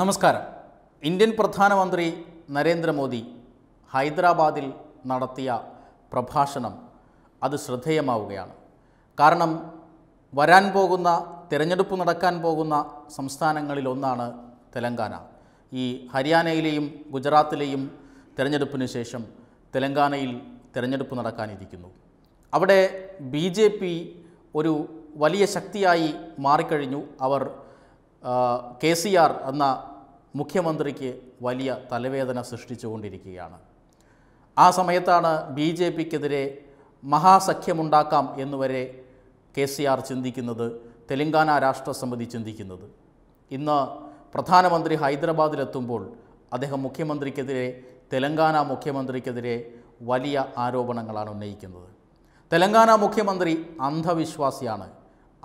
നമസ്കാരം ഇന്ത്യൻ പ്രധാനമന്ത്രി നരേന്ദ്രമോദി ഹൈദരാബാദിൽ നടത്തിയ പ്രഭാഷണം അത് ശ്രദ്ധേയമാവുകയാണ് കാരണം വരാൻ പോകുന്ന തിരഞ്ഞെടുപ്പ് നടക്കാൻ പോകുന്ന സംസ്ഥാനങ്ങളിലൊന്നാണ് തെലങ്കാന ഈ ഹരിയാനയിലെയും ഗുജറാത്തിലെയും തിരഞ്ഞെടുപ്പിന് ശേഷം തെലങ്കാനയിൽ തിരഞ്ഞെടുപ്പ് നടക്കാനിരിക്കുന്നു അവിടെ ബി ഒരു വലിയ ശക്തിയായി മാറിക്കഴിഞ്ഞു അവർ കെ സി ആർ എന്ന മുഖ്യമന്ത്രിക്ക് വലിയ തലവേദന സൃഷ്ടിച്ചുകൊണ്ടിരിക്കുകയാണ് ആ സമയത്താണ് ബി ജെ പിക്കെതിരെ മഹാസഖ്യമുണ്ടാക്കാം എന്നുവരെ കെ സി ആർ ചിന്തിക്കുന്നത് തെലങ്കാന രാഷ്ട്രസമിതി ചിന്തിക്കുന്നത് ഇന്ന് പ്രധാനമന്ത്രി ഹൈദരാബാദിലെത്തുമ്പോൾ അദ്ദേഹം മുഖ്യമന്ത്രിക്കെതിരെ തെലങ്കാന മുഖ്യമന്ത്രിക്കെതിരെ വലിയ ആരോപണങ്ങളാണ് ഉന്നയിക്കുന്നത് തെലങ്കാന മുഖ്യമന്ത്രി അന്ധവിശ്വാസിയാണ്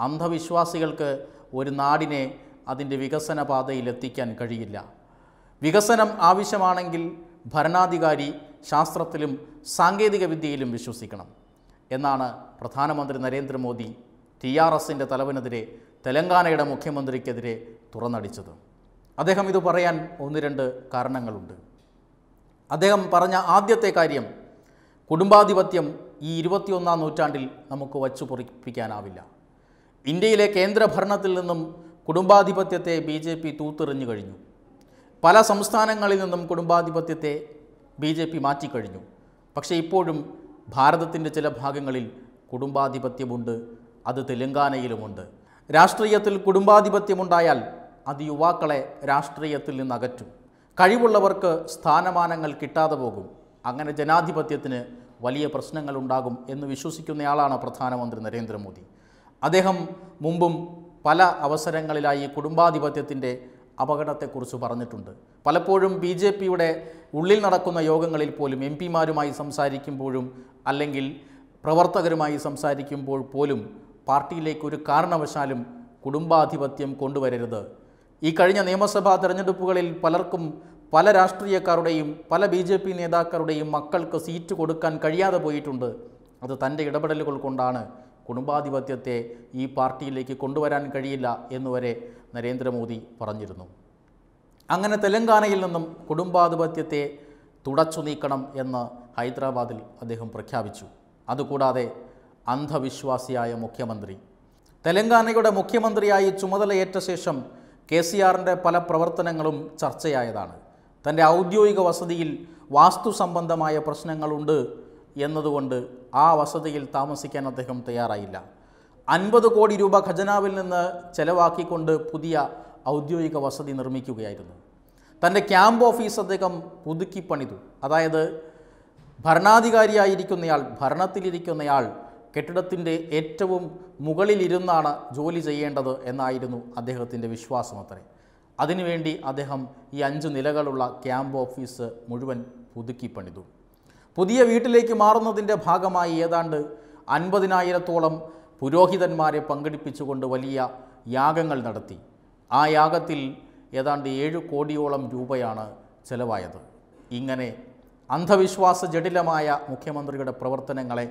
അന്ധവിശ്വാസികൾക്ക് ഒരു നാടിനെ അതിൻ്റെ വികസന പാതയിലെത്തിക്കാൻ കഴിയില്ല വികസനം ആവശ്യമാണെങ്കിൽ ഭരണാധികാരി ശാസ്ത്രത്തിലും സാങ്കേതിക വിദ്യയിലും വിശ്വസിക്കണം എന്നാണ് പ്രധാനമന്ത്രി നരേന്ദ്രമോദി ടി ആർ എസിൻ്റെ തലവനെതിരെ തെലങ്കാനയുടെ മുഖ്യമന്ത്രിക്കെതിരെ തുറന്നടിച്ചത് അദ്ദേഹം ഇത് പറയാൻ ഒന്ന് രണ്ട് കാരണങ്ങളുണ്ട് അദ്ദേഹം പറഞ്ഞ ആദ്യത്തെ കാര്യം കുടുംബാധിപത്യം ഈ ഇരുപത്തിയൊന്നാം നൂറ്റാണ്ടിൽ നമുക്ക് വച്ചു പൊറിപ്പിക്കാനാവില്ല ഇന്ത്യയിലെ കേന്ദ്രഭരണത്തിൽ നിന്നും കുടുംബാധിപത്യത്തെ ബി ജെ പി തൂത്തെറിഞ്ഞു കഴിഞ്ഞു പല സംസ്ഥാനങ്ങളിൽ നിന്നും കുടുംബാധിപത്യത്തെ ബി ജെ പി മാറ്റിക്കഴിഞ്ഞു പക്ഷേ ഇപ്പോഴും ഭാരതത്തിൻ്റെ ചില ഭാഗങ്ങളിൽ കുടുംബാധിപത്യമുണ്ട് അത് തെലങ്കാനയിലുമുണ്ട് രാഷ്ട്രീയത്തിൽ കുടുംബാധിപത്യമുണ്ടായാൽ അത് യുവാക്കളെ രാഷ്ട്രീയത്തിൽ നിന്ന് അകറ്റും കഴിവുള്ളവർക്ക് സ്ഥാനമാനങ്ങൾ കിട്ടാതെ പോകും അങ്ങനെ ജനാധിപത്യത്തിന് വലിയ പ്രശ്നങ്ങളുണ്ടാകും എന്ന് വിശ്വസിക്കുന്നയാളാണ് പ്രധാനമന്ത്രി നരേന്ദ്രമോദി അദ്ദേഹം മുമ്പും പല അവസരങ്ങളിലായി കുടുംബാധിപത്യത്തിൻ്റെ അപകടത്തെക്കുറിച്ച് പറഞ്ഞിട്ടുണ്ട് പലപ്പോഴും ബി ജെ പിയുടെ ഉള്ളിൽ നടക്കുന്ന യോഗങ്ങളിൽ പോലും എം പിമാരുമായി സംസാരിക്കുമ്പോഴും അല്ലെങ്കിൽ പ്രവർത്തകരുമായി സംസാരിക്കുമ്പോൾ പോലും പാർട്ടിയിലേക്ക് ഒരു കാരണവശാലും കുടുംബാധിപത്യം കൊണ്ടുവരരുത് ഈ കഴിഞ്ഞ നിയമസഭാ തെരഞ്ഞെടുപ്പുകളിൽ പലർക്കും പല രാഷ്ട്രീയക്കാരുടെയും പല ബി ജെ പി നേതാക്കളുടെയും മക്കൾക്ക് സീറ്റ് കൊടുക്കാൻ കഴിയാതെ പോയിട്ടുണ്ട് അത് തൻ്റെ ഇടപെടലുകൾ കൊണ്ടാണ് കുടുംബാധിപത്യത്തെ ഈ പാർട്ടിയിലേക്ക് കൊണ്ടുവരാൻ കഴിയില്ല എന്നുവരെ നരേന്ദ്രമോദി പറഞ്ഞിരുന്നു അങ്ങനെ തെലങ്കാനയിൽ നിന്നും കുടുംബാധിപത്യത്തെ തുടച്ചു നീക്കണം എന്ന് ഹൈദരാബാദിൽ അദ്ദേഹം പ്രഖ്യാപിച്ചു അതുകൂടാതെ അന്ധവിശ്വാസിയായ മുഖ്യമന്ത്രി തെലങ്കാനയുടെ മുഖ്യമന്ത്രിയായി ചുമതലയേറ്റ ശേഷം കെ സി ആറിൻ്റെ പല പ്രവർത്തനങ്ങളും ചർച്ചയായതാണ് തൻ്റെ ഔദ്യോഗിക വസതിയിൽ വാസ്തു സംബന്ധമായ പ്രശ്നങ്ങളുണ്ട് എന്നതുകൊണ്ട് ആ വസതിയിൽ താമസിക്കാൻ അദ്ദേഹം തയ്യാറായില്ല അൻപത് കോടി രൂപ ഖജനാവിൽ നിന്ന് ചെലവാക്കിക്കൊണ്ട് പുതിയ ഔദ്യോഗിക വസതി നിർമ്മിക്കുകയായിരുന്നു തൻ്റെ ക്യാമ്പ് ഓഫീസ് അദ്ദേഹം പുതുക്കി പണിതു അതായത് ഭരണാധികാരിയായിരിക്കുന്നയാൾ ഭരണത്തിലിരിക്കുന്നയാൾ കെട്ടിടത്തിൻ്റെ ഏറ്റവും മുകളിലിരുന്നാണ് ജോലി ചെയ്യേണ്ടത് എന്നായിരുന്നു അദ്ദേഹത്തിൻ്റെ വിശ്വാസം അത്രേ അതിനുവേണ്ടി അദ്ദേഹം ഈ അഞ്ച് നിലകളുള്ള ക്യാമ്പ് ഓഫീസ് മുഴുവൻ പുതുക്കി പണിതു പുതിയ വീട്ടിലേക്ക് മാറുന്നതിൻ്റെ ഭാഗമായി ഏതാണ്ട് അൻപതിനായിരത്തോളം പുരോഹിതന്മാരെ പങ്കെടുപ്പിച്ചുകൊണ്ട് വലിയ യാഗങ്ങൾ നടത്തി ആ യാഗത്തിൽ ഏതാണ്ട് ഏഴ് കോടിയോളം രൂപയാണ് ചെലവായത് ഇങ്ങനെ അന്ധവിശ്വാസ ജടിലമായ മുഖ്യമന്ത്രിയുടെ പ്രവർത്തനങ്ങളെ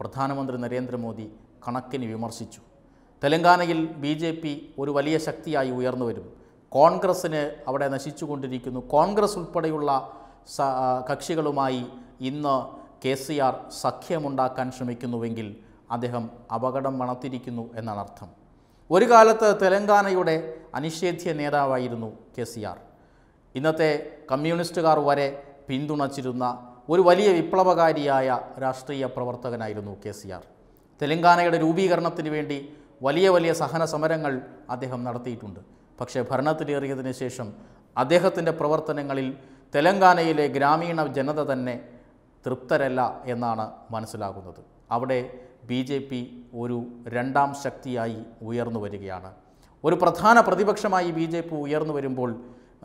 പ്രധാനമന്ത്രി നരേന്ദ്രമോദി കണക്കിന് വിമർശിച്ചു തെലങ്കാനയിൽ ബി ജെ പി ഒരു വലിയ ശക്തിയായി ഉയർന്നു വരും കോൺഗ്രസ്സിന് അവിടെ നശിച്ചുകൊണ്ടിരിക്കുന്നു കോൺഗ്രസ് ഉൾപ്പെടെയുള്ള കക്ഷികളുമായി ഇന്ന് കെ സി ആർ സഖ്യമുണ്ടാക്കാൻ ശ്രമിക്കുന്നുവെങ്കിൽ അദ്ദേഹം അപകടം മണത്തിരിക്കുന്നു എന്നാണ് അർത്ഥം ഒരു കാലത്ത് തെലങ്കാനയുടെ അനിഷേധ്യ നേതാവായിരുന്നു കെ സി ആർ ഇന്നത്തെ കമ്മ്യൂണിസ്റ്റുകാർ വരെ പിന്തുണച്ചിരുന്ന ഒരു വലിയ വിപ്ലവകാരിയായ രാഷ്ട്രീയ പ്രവർത്തകനായിരുന്നു കെ സി ആർ തെലങ്കാനയുടെ രൂപീകരണത്തിന് വേണ്ടി വലിയ വലിയ സഹന സമരങ്ങൾ അദ്ദേഹം നടത്തിയിട്ടുണ്ട് പക്ഷേ ഭരണത്തിലേറിയതിന് ശേഷം അദ്ദേഹത്തിൻ്റെ പ്രവർത്തനങ്ങളിൽ തെലങ്കാനയിലെ ഗ്രാമീണ ജനത തന്നെ തൃപ്തരല്ല എന്നാണ് മനസ്സിലാകുന്നത് അവിടെ ബി ജെ പി ഒരു രണ്ടാം ശക്തിയായി ഉയർന്നു വരികയാണ് ഒരു പ്രധാന പ്രതിപക്ഷമായി ബി ജെ പി ഉയർന്നു വരുമ്പോൾ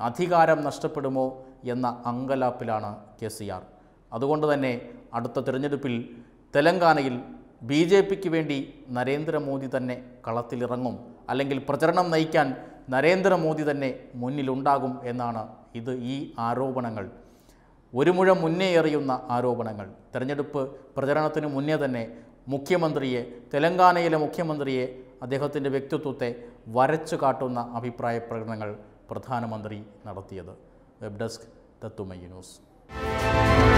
അധികാരം നഷ്ടപ്പെടുമോ എന്ന അങ്കലാപ്പിലാണ് കെ സി ആർ അതുകൊണ്ട് തന്നെ അടുത്ത തിരഞ്ഞെടുപ്പിൽ തെലങ്കാനയിൽ ബി ജെ പിക്ക് വേണ്ടി നരേന്ദ്രമോദി തന്നെ കളത്തിലിറങ്ങും അല്ലെങ്കിൽ പ്രചരണം നയിക്കാൻ നരേന്ദ്രമോദി തന്നെ മുന്നിലുണ്ടാകും എന്നാണ് ഇത് ഈ ആരോപണങ്ങൾ ഒരു മുഴം മുന്നേ എറിയുന്ന ആരോപണങ്ങൾ തെരഞ്ഞെടുപ്പ് പ്രചരണത്തിന് മുന്നേ തന്നെ മുഖ്യമന്ത്രിയെ തെലങ്കാനയിലെ മുഖ്യമന്ത്രിയെ അദ്ദേഹത്തിൻ്റെ വ്യക്തിത്വത്തെ വരച്ചു കാട്ടുന്ന അഭിപ്രായ പ്രകടനങ്ങൾ പ്രധാനമന്ത്രി നടത്തിയത് വെബ് ഡെസ്ക് തത്തുമൈ ന്യൂസ്